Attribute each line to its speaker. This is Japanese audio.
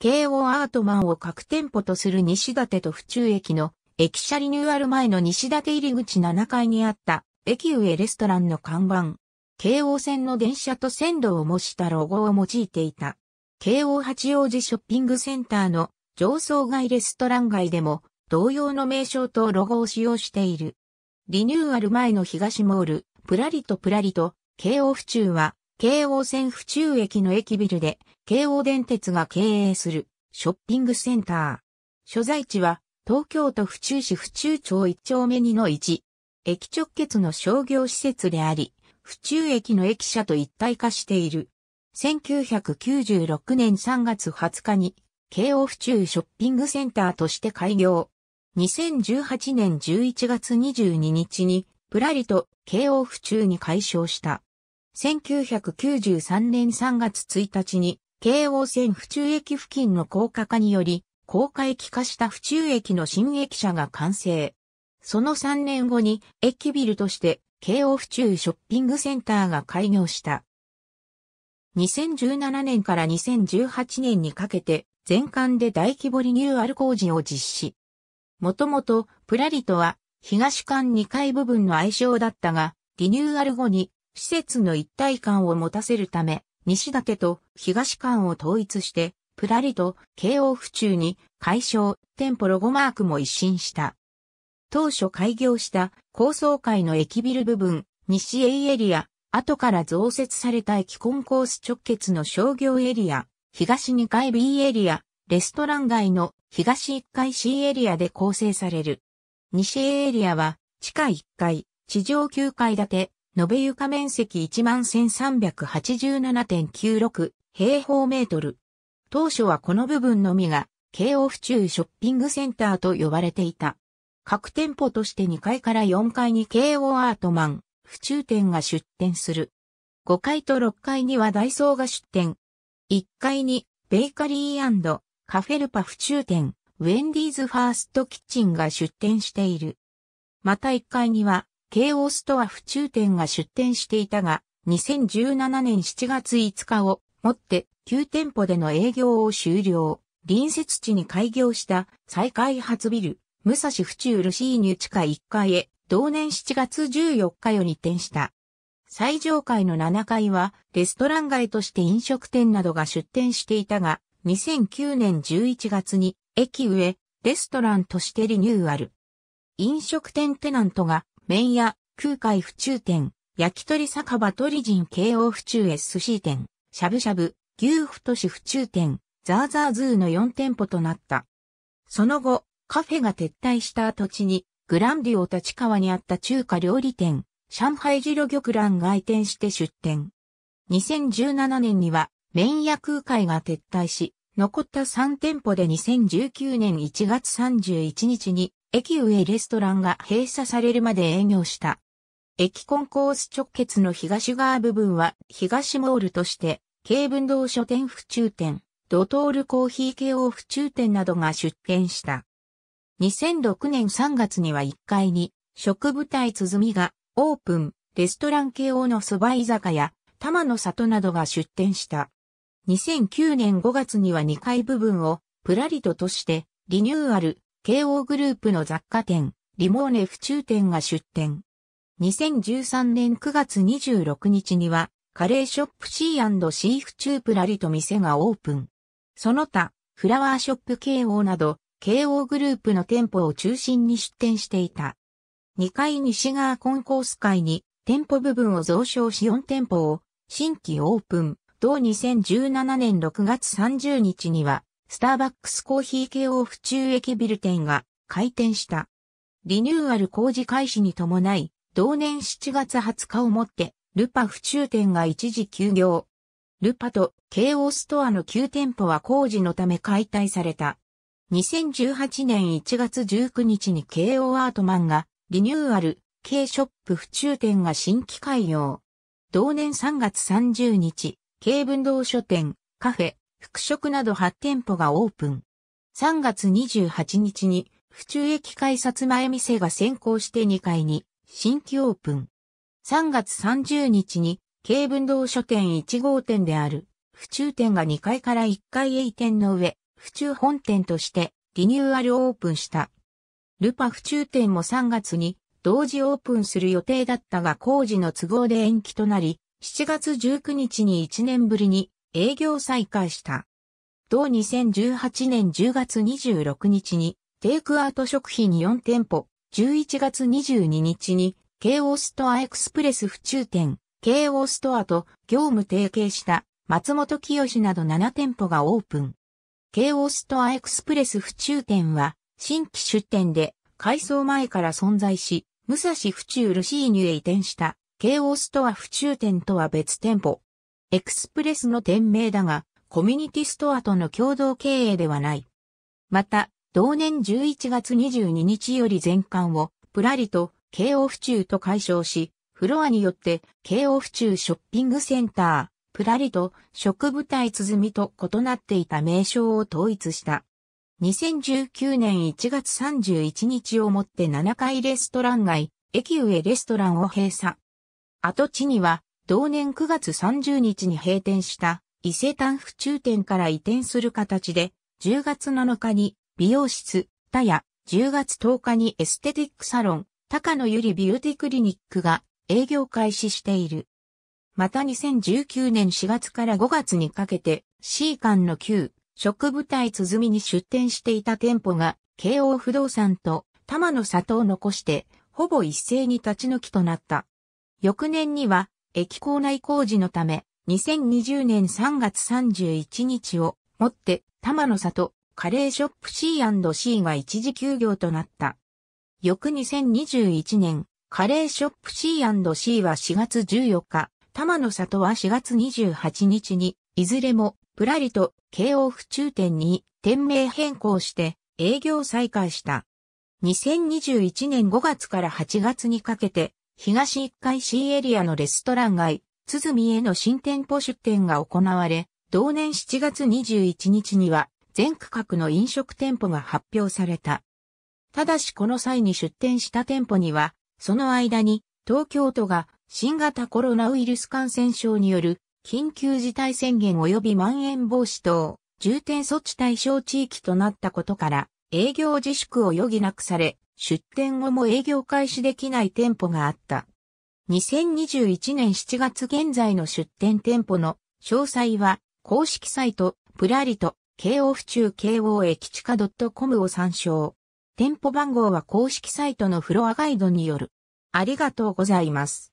Speaker 1: 京王アートマンを各店舗とする西館と府中駅の駅舎リニューアル前の西館入口7階にあった駅上レストランの看板。京王線の電車と線路を模したロゴを用いていた。京王八王子ショッピングセンターの上層街レストラン街でも同様の名称とロゴを使用している。リニューアル前の東モール、プラリとプラリと、京王府中は京王線府中駅の駅ビルで、京王電鉄が経営するショッピングセンター。所在地は、東京都府中市府中町1丁目2の1。駅直結の商業施設であり、府中駅の駅舎と一体化している。1996年3月20日に、京王府中ショッピングセンターとして開業。2018年11月22日に、ぷらりと京王府中に解消した。1993年3月1日に、京王線府中駅付近の高架化により、高架駅化した府中駅の新駅舎が完成。その3年後に駅ビルとして京王府中ショッピングセンターが開業した。2017年から2018年にかけて全館で大規模リニューアル工事を実施。もともとプラリとは東館2階部分の愛称だったが、リニューアル後に施設の一体感を持たせるため、西建と東館を統一して、プラリと京王府中に解消、店舗ロゴマークも一新した。当初開業した高層階の駅ビル部分、西 A エリア、後から増設された駅コンコース直結の商業エリア、東2階 B エリア、レストラン街の東1階 C エリアで構成される。西 A エリアは地下1階、地上9階建て、延べ床面積11,387.96平方メートル。当初はこの部分のみが、京王府中ショッピングセンターと呼ばれていた。各店舗として2階から4階に京王アートマン、府中店が出店する。5階と6階にはダイソーが出店。1階にベーカリーカフェルパ府中店、ウェンディーズファーストキッチンが出店している。また1階には京王ストア府中店が出店していたが、2017年7月5日をもって旧店舗での営業を終了。隣接地に開業した再開発ビル、武蔵府中ルシーニュ地下1階へ同年7月14日より移転した。最上階の7階はレストラン街として飲食店などが出店していたが、2009年11月に駅上レストランとしてリニューアル。飲食店テナントが麺屋、空海府中店、焼き鳥酒場鳥人慶応府中 SC 店、しゃぶしゃぶ、牛府都市府中店、ザーザーズーの4店舗となった。その後、カフェが撤退した跡地に、グランディオ立川にあった中華料理店、上海ジロ玉蘭が店して出店。2017年には、麺屋空海が撤退し、残った3店舗で2019年1月31日に、駅上レストランが閉鎖されるまで営業した。駅コンコース直結の東側部分は東モールとして、軽文堂書店府中店、ドトールコーヒー系王府中店などが出店した。2006年3月には1階に、食部隊鼓がオープン、レストラン系王の蕎麦居酒屋、玉の里などが出店した。2009年5月には2階部分を、プラリトとして、リニューアル、慶応グループの雑貨店、リモーネ府中店が出店。2013年9月26日には、カレーショップ C&C 府中プラリと店がオープン。その他、フラワーショップ慶応など、慶応グループの店舗を中心に出店していた。2階西側コンコース階に店舗部分を増床し4店舗を新規オープン。同2017年6月30日にはスターバックスコーヒー系を府中駅ビル店が開店した。リニューアル工事開始に伴い、同年7月20日をもって、ルパ府中店が一時休業。ルパと京王ストアの9店舗は工事のため解体された。2018年1月19日に京王アートマンがリニューアル、K ショップ府中店が新規開業。同年3月30日、京文道書店、カフェ、服飾など8店舗がオープン。3月28日に、府中駅改札前店が先行して2階に新規オープン。3月30日に、京文堂書店1号店である、府中店が2階から1階へ移転の上、府中本店としてリニューアルオープンした。ルパ府中店も3月に同時オープンする予定だったが工事の都合で延期となり、7月19日に1年ぶりに営業再開した。同2018年10月26日に、テイクアウト食品4店舗、11月22日に、京王ストアエクスプレス府中店、京王ストアと業務提携した松本清など7店舗がオープン。京王ストアエクスプレス府中店は新規出店で改装前から存在し、武蔵府中ルシーニュへ移転した京王ストア府中店とは別店舗、エクスプレスの店名だが、コミュニティストアとの共同経営ではない。また、同年11月22日より全館を、プラリと、京王府中と解消し、フロアによって、京王府中ショッピングセンター、プラリと、食部隊鼓と異なっていた名称を統一した。2019年1月31日をもって7階レストラン街、駅上レストランを閉鎖。跡地には、同年9月30日に閉店した伊勢丹府中店から移転する形で、10月7日に美容室、田や、10月10日にエステティックサロン、高野ゆりビューティクリニックが営業開始している。また2019年4月から5月にかけて、C 館の旧、食部隊鼓に出店していた店舗が、京王不動産と玉の里を残して、ほぼ一斉に立ち抜きとなった。翌年には、駅構内工事のため、2020年3月31日をもって、玉の里、カレーショップ C&C が一時休業となった。翌2021年、カレーショップ C&C は4月14日、玉の里は4月28日に、いずれも、プらりと、京王府中店に、店名変更して、営業再開した。2021年5月から8月にかけて、東1階 C エリアのレストラン街、鼓への新店舗出店が行われ、同年7月21日には全区画の飲食店舗が発表された。ただしこの際に出店した店舗には、その間に東京都が新型コロナウイルス感染症による緊急事態宣言及びまん延防止等重点措置対象地域となったことから営業自粛を余儀なくされ、出店後も営業開始できない店舗があった。2021年7月現在の出店店舗の詳細は公式サイトプラリと京王府中京王駅地下 .com を参照。店舗番号は公式サイトのフロアガイドによる。ありがとうございます。